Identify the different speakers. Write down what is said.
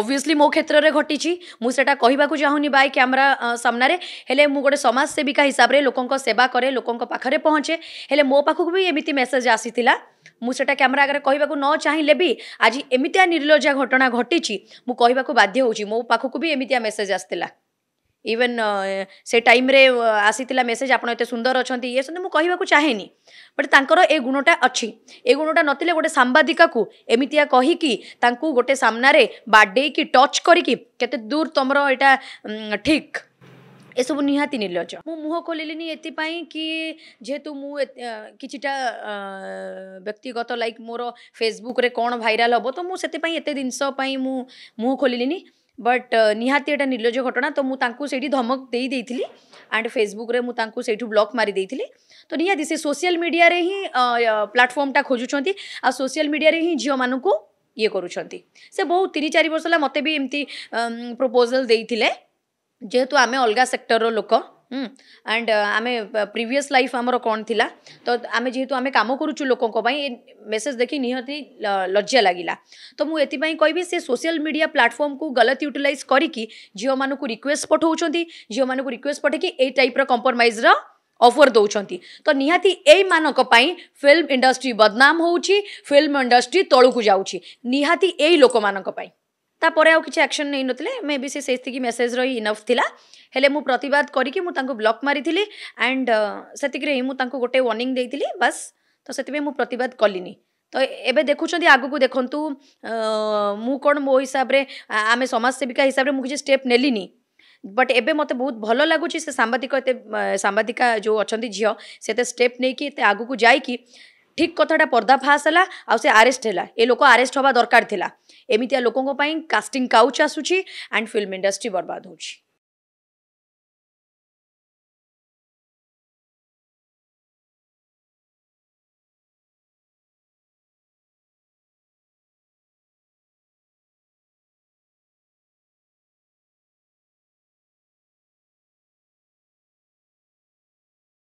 Speaker 1: obviously মো ক্ষেত্রে ঘটিছি মু সেটা কহবাকু চাহুনি বাই ক্যামেরা সামনারে হলে মু গোটে সমাজসেবিকা হিসাবে লোক সেবা করে লোক পাখে পৌঁছে হলে মো পাখক বি এমিতি মেসেজ আসিলা মু সেটা ক্যামেরা আগে কহবাকু ন চাইলে বি আজ এমিতিয়া নির্লজ্জা ঘটনা ঘটিছি মু কহবাকু বাধ্য হচ্ছি মো পাখক বি এমিতিয়া মেসেজ আসিলা ଇଭେନ୍ ସେ ଟାଇମ୍ରେ ଆସିଥିଲା ମେସେଜ୍ ଆପଣ ଏତେ ସୁନ୍ଦର ଅଛନ୍ତି ଇଏ ଅଛନ୍ତି ମୁଁ କହିବାକୁ ଚାହେଁନି ବଟ୍ ତାଙ୍କର ଏ ଗୁଣଟା ଅଛି ଏ ଗୁଣଟା ନଥିଲେ ଗୋଟେ ସାମ୍ବାଦିକାକୁ ଏମିତିଆ କହିକି ତାଙ୍କୁ ଗୋଟେ ସାମ୍ନାରେ ବାଡ଼େଇକି ଟଚ୍ କରିକି କେତେ ଦୂର ତମର ଏଇଟା ଠିକ୍ ଏସବୁ ନିହାତି ନିର୍ଲଜ ମୁଁ ମୁହଁ ଖୋଲିଲିନି ଏଥିପାଇଁ କି ଯେହେତୁ ମୁଁ କିଛିଟା ବ୍ୟକ୍ତିଗତ ଲାଇକ୍ ମୋର ଫେସବୁକ୍ରେ କ'ଣ ଭାଇରାଲ୍ ହେବ ତ ମୁଁ ସେଥିପାଇଁ ଏତେ ଜିନିଷ ପାଇଁ ମୁଁ ମୁହଁ ଖୋଲିଲିନି ବଟ୍ ନିହାତି ଏଇଟା ନିର୍ଲଜ୍ଜ ଘଟଣା ତ ମୁଁ ତାଙ୍କୁ ସେଇଠି ଧମକ ଦେଇ ଦେଇଥିଲି ଆଣ୍ଡ ଫେସବୁକ୍ରେ ମୁଁ ତାଙ୍କୁ ସେଇଠୁ ବ୍ଲକ୍ ମାରି ଦେଇଥିଲି ତ ନିହାତି ସେ ସୋସିଆଲ ମିଡ଼ିଆରେ ହିଁ ପ୍ଲାଟଫର୍ମଟା ଖୋଜୁଛନ୍ତି ଆଉ ସୋସିଆଲ ମିଡ଼ିଆରେ ହିଁ ଝିଅମାନଙ୍କୁ ଇଏ କରୁଛନ୍ତି ସେ ବହୁତ ତିନି ଚାରି ବର୍ଷ ହେଲା ମୋତେ ବି ଏମିତି ପ୍ରପୋଜାଲ୍ ଦେଇଥିଲେ ଯେହେତୁ ଆମେ ଅଲଗା ସେକ୍ଟରର ଲୋକ ଆଣ୍ଡ ଆମେ ପ୍ରିଭିୟସ୍ ଲାଇଫ୍ ଆମର କ'ଣ ଥିଲା ତ ଆମେ ଯେହେତୁ ଆମେ କାମ କରୁଛୁ ଲୋକଙ୍କ ପାଇଁ ଏ ମେସେଜ୍ ଦେଖି ନିହାତି ଲଜ୍ଜା ଲାଗିଲା ତ ମୁଁ ଏଥିପାଇଁ କହିବି ସେ ସୋସିଆଲ ମିଡ଼ିଆ ପ୍ଲାଟଫର୍ମକୁ ଗଲତ ୟୁଟିଲାଇଜ୍ କରିକି ଝିଅମାନଙ୍କୁ ରିକ୍ୱେଷ୍ଟ ପଠାଉଛନ୍ତି ଝିଅମାନଙ୍କୁ ରିକ୍ୱେଷ୍ଟ ପଠାଇକି ଏଇ ଟାଇପ୍ର କମ୍ପ୍ରମାଇଜ୍ର ଅଫର୍ ଦେଉଛନ୍ତି ତ ନିହାତି ଏଇମାନଙ୍କ ପାଇଁ ଫିଲ୍ମ ଇଣ୍ଡଷ୍ଟ୍ରି ବଦନାମ ହେଉଛି ଫିଲ୍ମ ଇଣ୍ଡଷ୍ଟ୍ରି ତଳକୁ ଯାଉଛି ନିହାତି ଏଇ ଲୋକମାନଙ୍କ ପାଇଁ तापर आउ किसी आक्शन नहीं ना मे बी से मेसेज रही इनफ था हेले मुझ प्रतिवाद करी मुझे ब्लक मारी एंड से ही मुझे गोटे वार्णिंग देती बास तो से मुझ प्रतिवाद कली तो ये देखुंत आग को देखू मुो हिसाब से आम समाज सेविका हिसाब से मुझे किसी स्टेप ने बट ए मत बहुत भल लगुच्छे सांबादिक सांबादिका जो अच्छा झील से स्टेप नहीं कि आगे जाकि ঠিক কথাটা পর্দাফাস ହେଲା ଆଉ ସେ ଆରେଷ୍ଟ ହେଲା ଏ ଲୋକ ଆରେଷ୍ଟ ହେବା ଦରକାର ଥିଲା ଏମିତିଆ ଲୋକଙ୍କ ପାଇଁ କାଷ୍ଟିଂ କାଉଚ୍ ଆସୁଛି ଆଣ୍ଡ ଫିଲ୍ମ ଇଣ୍ଡଷ୍ଟ୍ରି ବର୍ବାଦ ହେଉଛି